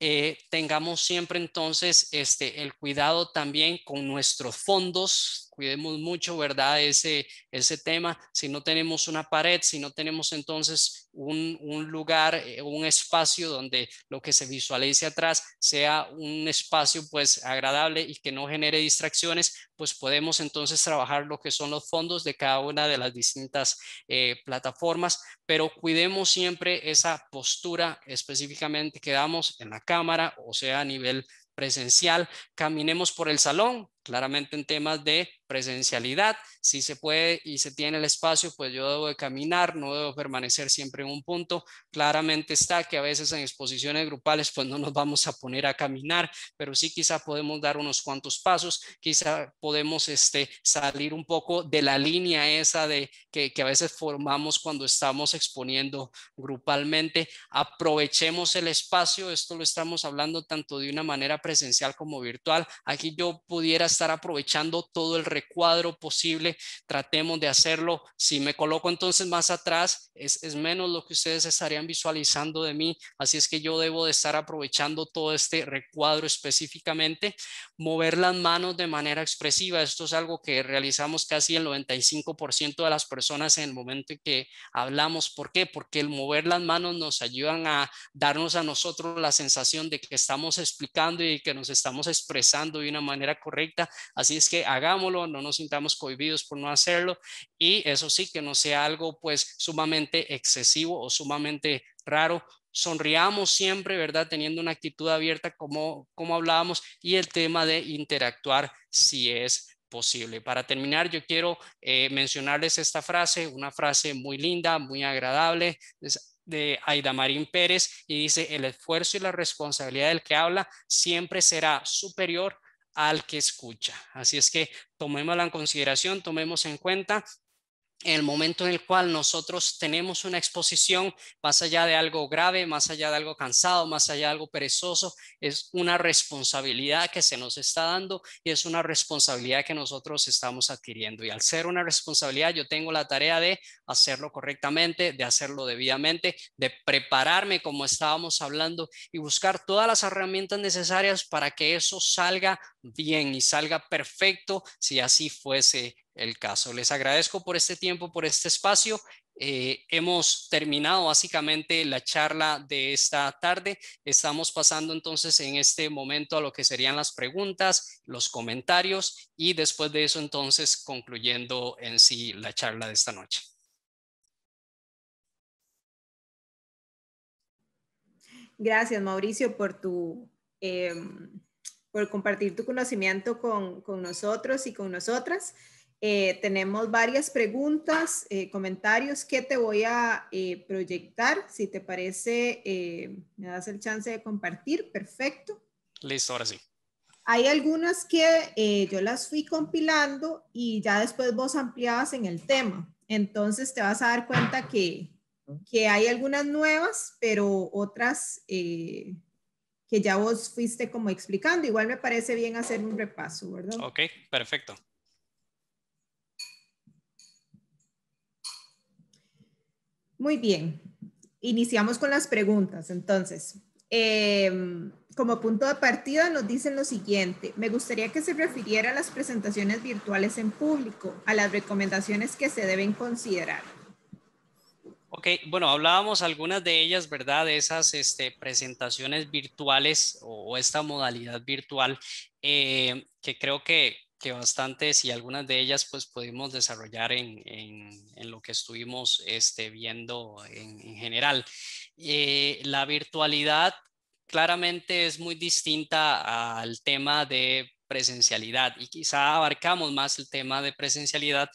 Eh, tengamos siempre entonces este, el cuidado también con nuestros fondos cuidemos mucho, ¿verdad? Ese, ese tema. Si no tenemos una pared, si no tenemos entonces un, lugar, eh, un espacio donde lo que se visualice atrás sea un espacio pues agradable y que no genere distracciones, pues podemos entonces trabajar lo que son los fondos de cada una de las distintas eh, plataformas, pero cuidemos siempre esa postura específicamente que damos en la cámara, o sea, a nivel presencial, caminemos por el salón, claramente en temas de presencialidad, si se puede y se tiene el espacio, pues yo debo de caminar, no debo permanecer siempre en un punto. Claramente está que a veces en exposiciones grupales pues no nos vamos a poner a caminar, pero sí quizá podemos dar unos cuantos pasos, quizá podemos este, salir un poco de la línea esa de que, que a veces formamos cuando estamos exponiendo grupalmente. Aprovechemos el espacio, esto lo estamos hablando tanto de una manera presencial como virtual. Aquí yo pudiera estar aprovechando todo el recuadro posible, tratemos de hacerlo. Si me coloco entonces más atrás, es, es menos lo que ustedes estarían visualizando de mí, así es que yo debo de estar aprovechando todo este recuadro específicamente. Mover las manos de manera expresiva, esto es algo que realizamos casi el 95% de las personas en el momento en que hablamos. ¿Por qué? Porque el mover las manos nos ayudan a darnos a nosotros la sensación de que estamos explicando y que nos estamos expresando de una manera correcta. Así es que hagámoslo, no nos sintamos cohibidos por no hacerlo y eso sí, que no sea algo pues sumamente excesivo o sumamente raro. Sonriamos siempre, ¿verdad? Teniendo una actitud abierta como, como hablábamos y el tema de interactuar si es posible. Para terminar, yo quiero eh, mencionarles esta frase, una frase muy linda, muy agradable, de Aida Marín Pérez, y dice, el esfuerzo y la responsabilidad del que habla siempre será superior al que escucha. Así es que tomémosla en consideración, tomemos en cuenta en el momento en el cual nosotros tenemos una exposición más allá de algo grave, más allá de algo cansado, más allá de algo perezoso, es una responsabilidad que se nos está dando y es una responsabilidad que nosotros estamos adquiriendo. Y al ser una responsabilidad, yo tengo la tarea de hacerlo correctamente, de hacerlo debidamente, de prepararme como estábamos hablando y buscar todas las herramientas necesarias para que eso salga bien y salga perfecto si así fuese el caso. Les agradezco por este tiempo, por este espacio. Eh, hemos terminado básicamente la charla de esta tarde. Estamos pasando entonces en este momento a lo que serían las preguntas, los comentarios y después de eso entonces concluyendo en sí la charla de esta noche. Gracias, Mauricio, por tu... Em, por compartir tu conocimiento con nosotros y con nosotras. Eh, tenemos varias preguntas, eh, comentarios que te voy a eh, proyectar. Si te parece, me das el chance de compartir. Perfecto. Listo, ahora sí. Hay algunas que yo las fui compilando y ya después vos ampliabas en el tema. Entonces te vas a dar cuenta que, que hay algunas nuevas, pero otras que ya vos fuiste como explicando. Igual me parece bien hacer un repaso, ¿verdad? Ok, perfecto. Muy bien, iniciamos con las preguntas. Entonces, em, como punto de partida nos dicen lo siguiente, me gustaría que se refiriera a las presentaciones virtuales en público, a las recomendaciones que se deben considerar. Ok, bueno, hablábamos algunas de ellas, ¿verdad? esas este, presentaciones virtuales o, esta modalidad virtual, eh, que creo que, que bastantes y algunas de ellas pues pudimos desarrollar en, lo que estuvimos este, viendo en, general. Eh, la virtualidad claramente es muy distinta al tema de presencialidad y quizá abarcamos más el tema de presencialidad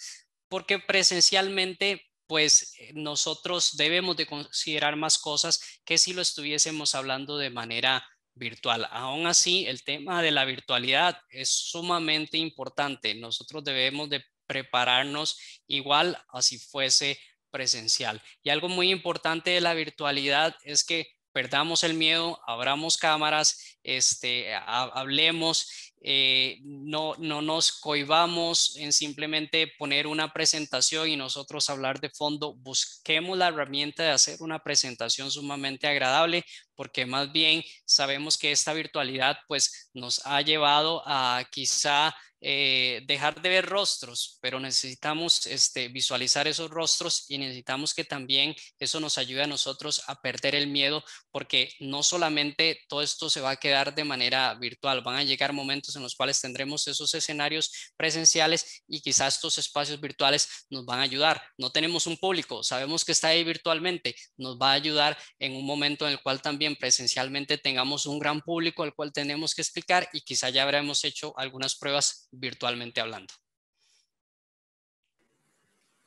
porque presencialmente pues eh, nosotros debemos de considerar más cosas que si lo estuviésemos hablando de manera virtual. Aún así, el tema de la virtualidad es sumamente importante. Nosotros debemos de prepararnos igual a si fuese presencial. Y algo muy importante de la virtualidad es que perdamos el miedo, abramos cámaras, este, hablemos eh, no, no nos cohibamos en simplemente poner una presentación y nosotros hablar de fondo. Busquemos la herramienta de hacer una presentación sumamente agradable, porque más bien sabemos que esta virtualidad pues nos ha llevado a quizá eh, dejar de ver rostros, pero necesitamos este, visualizar esos rostros y necesitamos que también eso nos ayude a nosotros a perder el miedo, porque no solamente todo esto se va a quedar de manera virtual, van a llegar momentos en los cuales tendremos esos escenarios presenciales y quizás estos espacios virtuales nos van a ayudar. No tenemos un público, sabemos que está ahí virtualmente, nos va a ayudar en un momento en el cual también presencialmente tengamos un gran público al cual tenemos que explicar y quizá ya habremos hecho algunas pruebas virtualmente hablando.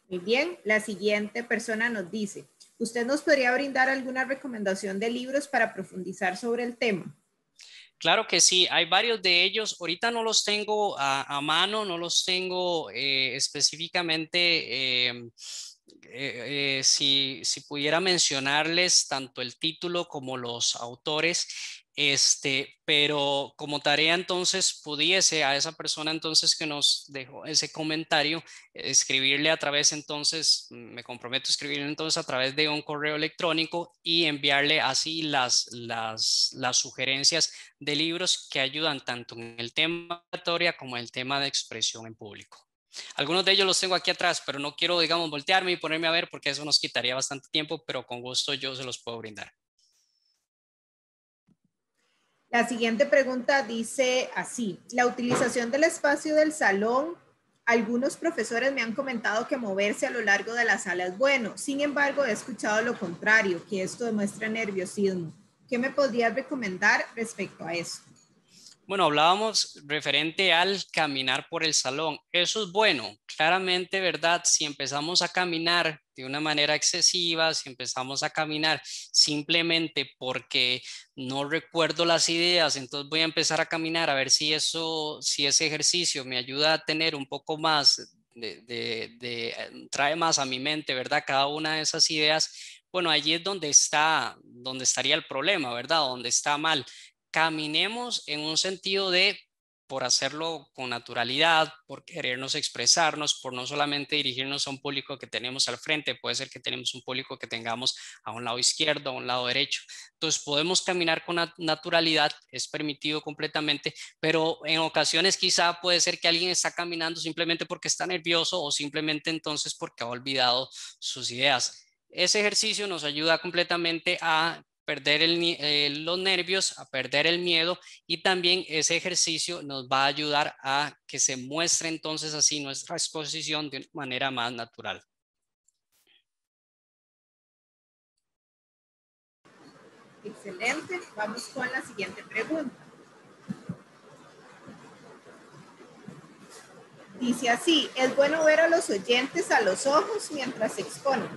Muy bien, la siguiente persona nos dice, ¿usted nos podría brindar alguna recomendación de libros para profundizar sobre el tema? Claro que sí, hay varios de ellos. Ahorita no los tengo a, mano, no los tengo eh, específicamente. Em, eh, eh, si pudiera mencionarles tanto el título como los autores, este, pero como tarea entonces pudiese a esa persona entonces que nos dejó ese comentario, escribirle a través entonces, me comprometo a escribirle entonces a través de un correo electrónico y enviarle así las, las, las sugerencias de libros que ayudan tanto en el tema de historia como en el tema de expresión en público. Algunos de ellos los tengo aquí atrás, pero no quiero, digamos, voltearme y ponerme a ver porque eso nos quitaría bastante tiempo, pero con gusto yo se los puedo brindar. La siguiente pregunta dice así, la utilización del espacio del salón, algunos profesores me han comentado que moverse a lo largo de la sala es bueno, sin embargo he escuchado lo contrario, que esto demuestra nerviosismo. ¿Qué me podrías recomendar respecto a eso? Bueno, hablábamos referente al caminar por el salón. Eso es bueno, claramente, ¿verdad? Si empezamos a caminar de una manera excesiva, si empezamos a caminar simplemente porque no recuerdo las ideas, entonces voy a empezar a caminar a ver si eso, si ese ejercicio me ayuda a tener un poco más de, trae más a mi mente, ¿verdad? Cada una de esas ideas bueno, allí es donde está, donde estaría el problema, ¿verdad? Donde está mal caminemos en un sentido de por hacerlo con naturalidad, por querernos expresarnos, por no solamente dirigirnos a un público que tenemos al frente, puede ser que tenemos un público que tengamos a un lado izquierdo, a un lado derecho. Entonces podemos caminar con naturalidad, es permitido completamente, pero en ocasiones quizá puede ser que alguien está caminando simplemente porque está nervioso o simplemente entonces porque ha olvidado sus ideas. Ese ejercicio nos ayuda completamente a perder eh, los nervios, a perder el miedo y también ese ejercicio nos va a ayudar a que se muestre entonces así nuestra exposición de manera más natural. Excelente, vamos con la siguiente pregunta. Dice así, es bueno ver a los oyentes a los ojos mientras se exponen.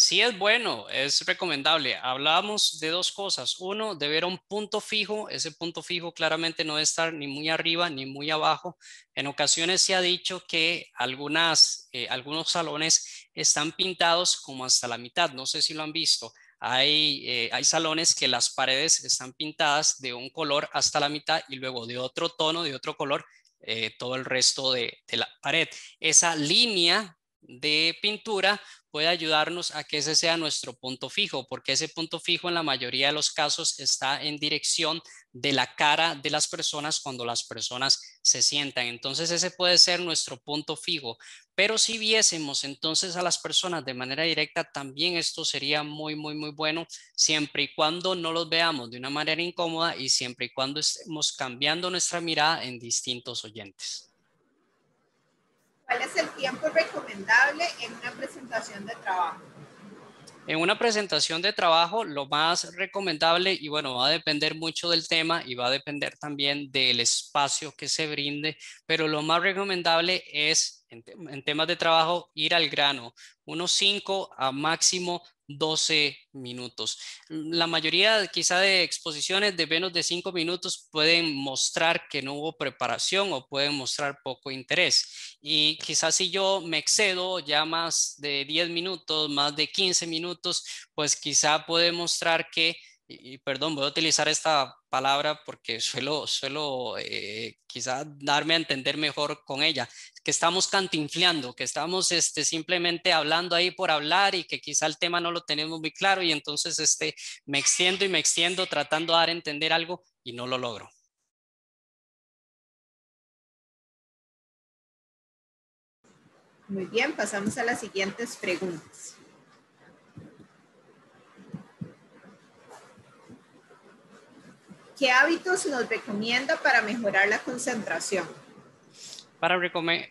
Sí es bueno, es recomendable. Hablábamos de dos cosas. Uno, de ver un punto fijo. Ese punto fijo claramente no debe estar ni muy arriba ni muy abajo. En ocasiones se ha dicho que algunas, eh, algunos salones están pintados como hasta la mitad. No sé si lo han visto. Eh, hay, salones que las paredes están pintadas de un color hasta la mitad y luego de otro tono, de otro color, eh, todo el resto de, de, la pared. Esa línea de pintura puede ayudarnos a que ese sea nuestro punto fijo, porque ese punto fijo en la mayoría de los casos está en dirección de la cara de las personas cuando las personas se sientan. Entonces ese puede ser nuestro punto fijo. Pero si viésemos entonces a las personas de manera directa, también esto sería muy, muy, muy bueno, siempre y cuando no los veamos de una manera incómoda y siempre y cuando estemos cambiando nuestra mirada en distintos oyentes. ¿Cuál es el tiempo recomendable en una presentación de trabajo? En una presentación de trabajo, lo más recomendable, y bueno, va a depender mucho del tema y va a depender también del espacio que se brinde, pero lo más recomendable es, en, temas de trabajo, ir al grano, unos 5 a máximo 12 minutos. La mayoría quizá de exposiciones de menos de 5 minutos pueden mostrar que no hubo preparación o pueden mostrar poco interés. Y quizás si yo me excedo ya más de 10 minutos, más de 15 minutos, pues quizá puede mostrar que, perdón, voy a utilizar esta palabra porque suelo, suelo eh, quizá darme a entender mejor con ella, que estamos cantinfleando, que estamos este, simplemente hablando ahí por hablar y que quizá el tema no lo tenemos muy claro y entonces este, me extiendo y me extiendo tratando de dar a entender algo y no lo logro. Muy bien, pasamos a las siguientes preguntas. ¿Qué hábitos nos recomienda para mejorar la concentración? Para,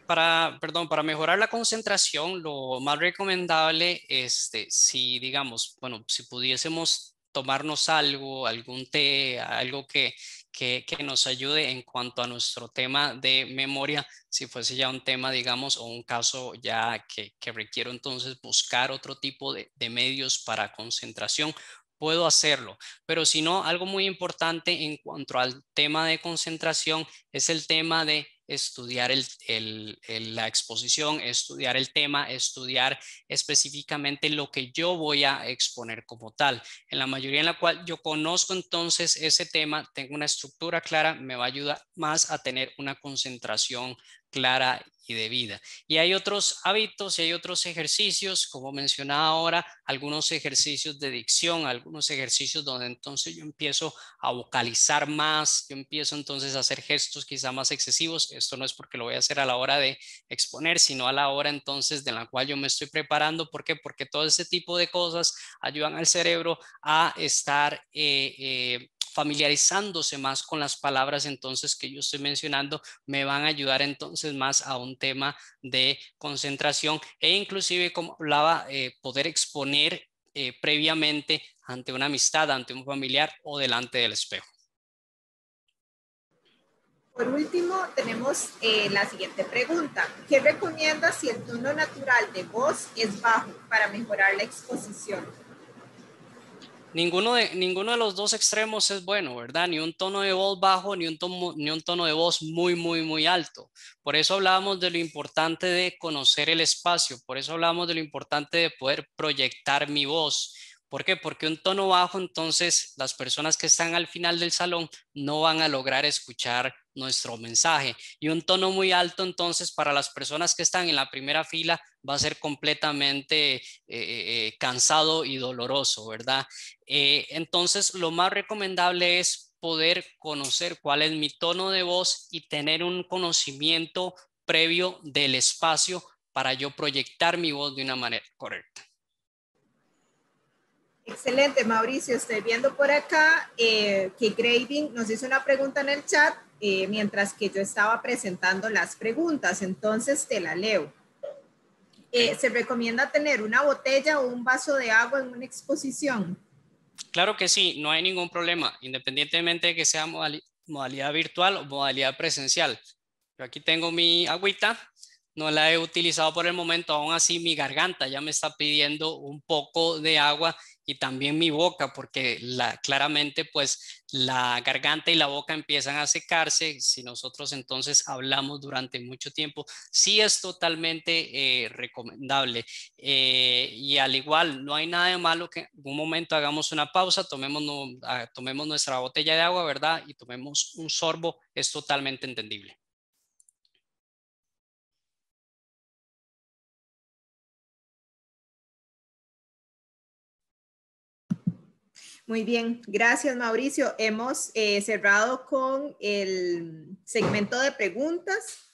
para, perdón, para mejorar la concentración, lo más recomendable, este, si digamos, bueno, si pudiésemos tomarnos algo, algún té, algo que, que, nos ayude en cuanto a nuestro tema de memoria, si fuese ya un tema, digamos, o un caso ya que, requiero entonces buscar otro tipo de medios para concentración, puedo hacerlo. Pero si no, algo muy importante en cuanto al tema de concentración es el tema de estudiar el, la exposición, estudiar el tema, estudiar específicamente lo que yo voy a exponer como tal. En la mayoría en la cual yo conozco entonces ese tema, tengo una estructura clara, me va a ayudar más a tener una concentración clara y de vida. Y hay otros hábitos y hay otros ejercicios, como mencionaba ahora, algunos ejercicios de dicción, algunos ejercicios donde entonces yo empiezo a vocalizar más, yo empiezo entonces a hacer gestos quizá más excesivos. Esto no es porque lo voy a hacer a la hora de exponer, sino a la hora entonces de la cual yo me estoy preparando. ¿Por qué? Porque todo ese tipo de cosas ayudan al cerebro a estar... Eh, eh, familiarizándose más con las palabras entonces que yo estoy mencionando, me van a ayudar entonces más a un tema de concentración e inclusive, como hablaba, eh, poder exponer eh, previamente ante una amistad, ante un familiar o delante del espejo. Por último, tenemos eh, la siguiente pregunta. ¿Qué recomienda si el tono natural de voz es bajo para mejorar la exposición? Ninguno de, ninguno de los dos extremos es bueno, ¿verdad? Ni un tono de voz bajo, ni un, tono, ni un tono de voz muy, muy, muy alto. Por eso hablábamos de lo importante de conocer el espacio, por eso hablábamos de lo importante de poder proyectar mi voz, ¿Por qué? Porque un tono bajo, entonces las personas que están al final del salón no van a lograr escuchar nuestro mensaje. Y un tono muy alto, entonces, para las personas que están en la primera fila, va a ser completamente eh, eh, eh, cansado y doloroso, ¿verdad? entonces, lo más recomendable es poder conocer cuál es mi tono de voz y tener un conocimiento previo del espacio para yo proyectar mi voz de una manera correcta. Excelente, Mauricio. Estoy viendo por acá eh, que Graving nos hizo una pregunta en el chat eh, mientras que yo estaba presentando las preguntas. Entonces te la leo. Eh, ¿Se recomienda tener una botella o un vaso de agua en una exposición? Claro que sí, no hay ningún problema, independientemente de que sea modalidad virtual o modalidad presencial. Yo aquí tengo mi agüita, no la he utilizado por el momento, aún así mi garganta ya me está pidiendo un poco de agua y también mi boca, porque claramente pues la garganta y la boca empiezan a secarse si nosotros entonces hablamos durante mucho tiempo. Sí es totalmente eh, recomendable eh, y al igual no hay nada de malo que en un momento hagamos una pausa, tomemos, ah, tomemos nuestra botella de agua, ¿verdad? Y tomemos un sorbo, es totalmente entendible. Muy bien, gracias Mauricio. Hemos eh, cerrado con el segmento de preguntas.